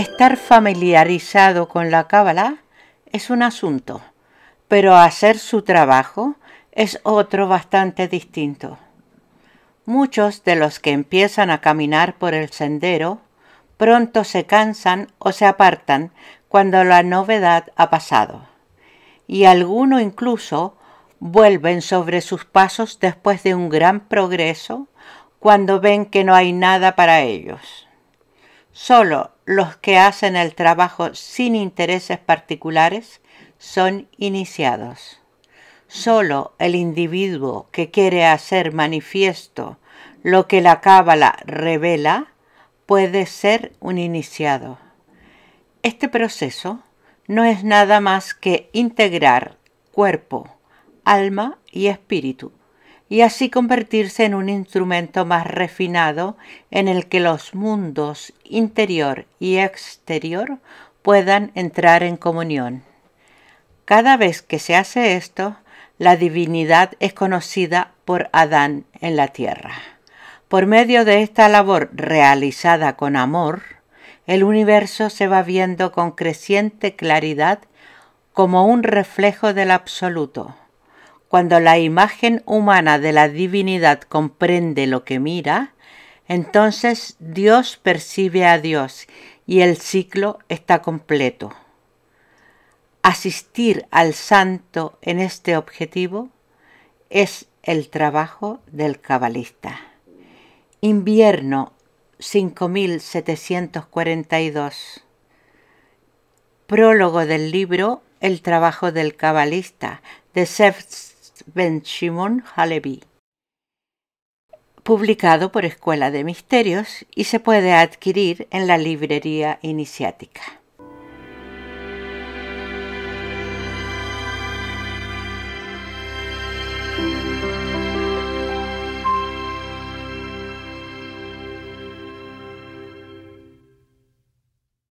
Estar familiarizado con la Cábala es un asunto, pero hacer su trabajo es otro bastante distinto. Muchos de los que empiezan a caminar por el sendero pronto se cansan o se apartan cuando la novedad ha pasado, y alguno incluso vuelven sobre sus pasos después de un gran progreso cuando ven que no hay nada para ellos. Solo los que hacen el trabajo sin intereses particulares son iniciados. Solo el individuo que quiere hacer manifiesto lo que la cábala revela puede ser un iniciado. Este proceso no es nada más que integrar cuerpo, alma y espíritu y así convertirse en un instrumento más refinado en el que los mundos interior y exterior puedan entrar en comunión. Cada vez que se hace esto, la divinidad es conocida por Adán en la tierra. Por medio de esta labor realizada con amor, el universo se va viendo con creciente claridad como un reflejo del absoluto cuando la imagen humana de la divinidad comprende lo que mira, entonces Dios percibe a Dios y el ciclo está completo. Asistir al santo en este objetivo es el trabajo del cabalista. Invierno 5742. Prólogo del libro El trabajo del cabalista de Sefst. Ben Shimon Publicado por Escuela de Misterios y se puede adquirir en la librería iniciática.